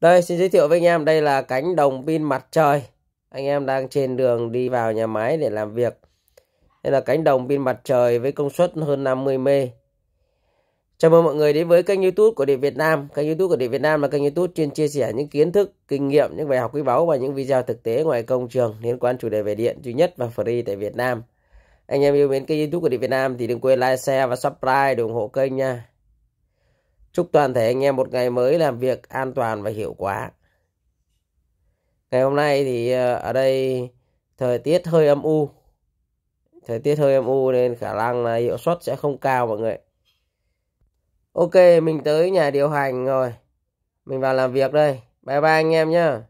Đây, xin giới thiệu với anh em, đây là cánh đồng pin mặt trời. Anh em đang trên đường đi vào nhà máy để làm việc. Đây là cánh đồng pin mặt trời với công suất hơn 50 mê. Chào mừng mọi người đến với kênh youtube của Điện Việt Nam. Kênh youtube của Điện Việt Nam là kênh youtube chuyên chia sẻ những kiến thức, kinh nghiệm, những bài học quý báu và những video thực tế ngoài công trường liên quan chủ đề về điện duy nhất và free tại Việt Nam. Anh em yêu mến kênh youtube của Điện Việt Nam thì đừng quên like, share và subscribe để ủng hộ kênh nha. Chúc toàn thể anh em một ngày mới làm việc an toàn và hiệu quả. Ngày hôm nay thì ờ, ở đây thời tiết hơi âm u. Thời tiết hơi âm u nên khả năng là hiệu suất sẽ không cao mọi người. Ok, mình tới nhà điều hành rồi. Mình vào làm việc đây. Bye bye anh em nhé.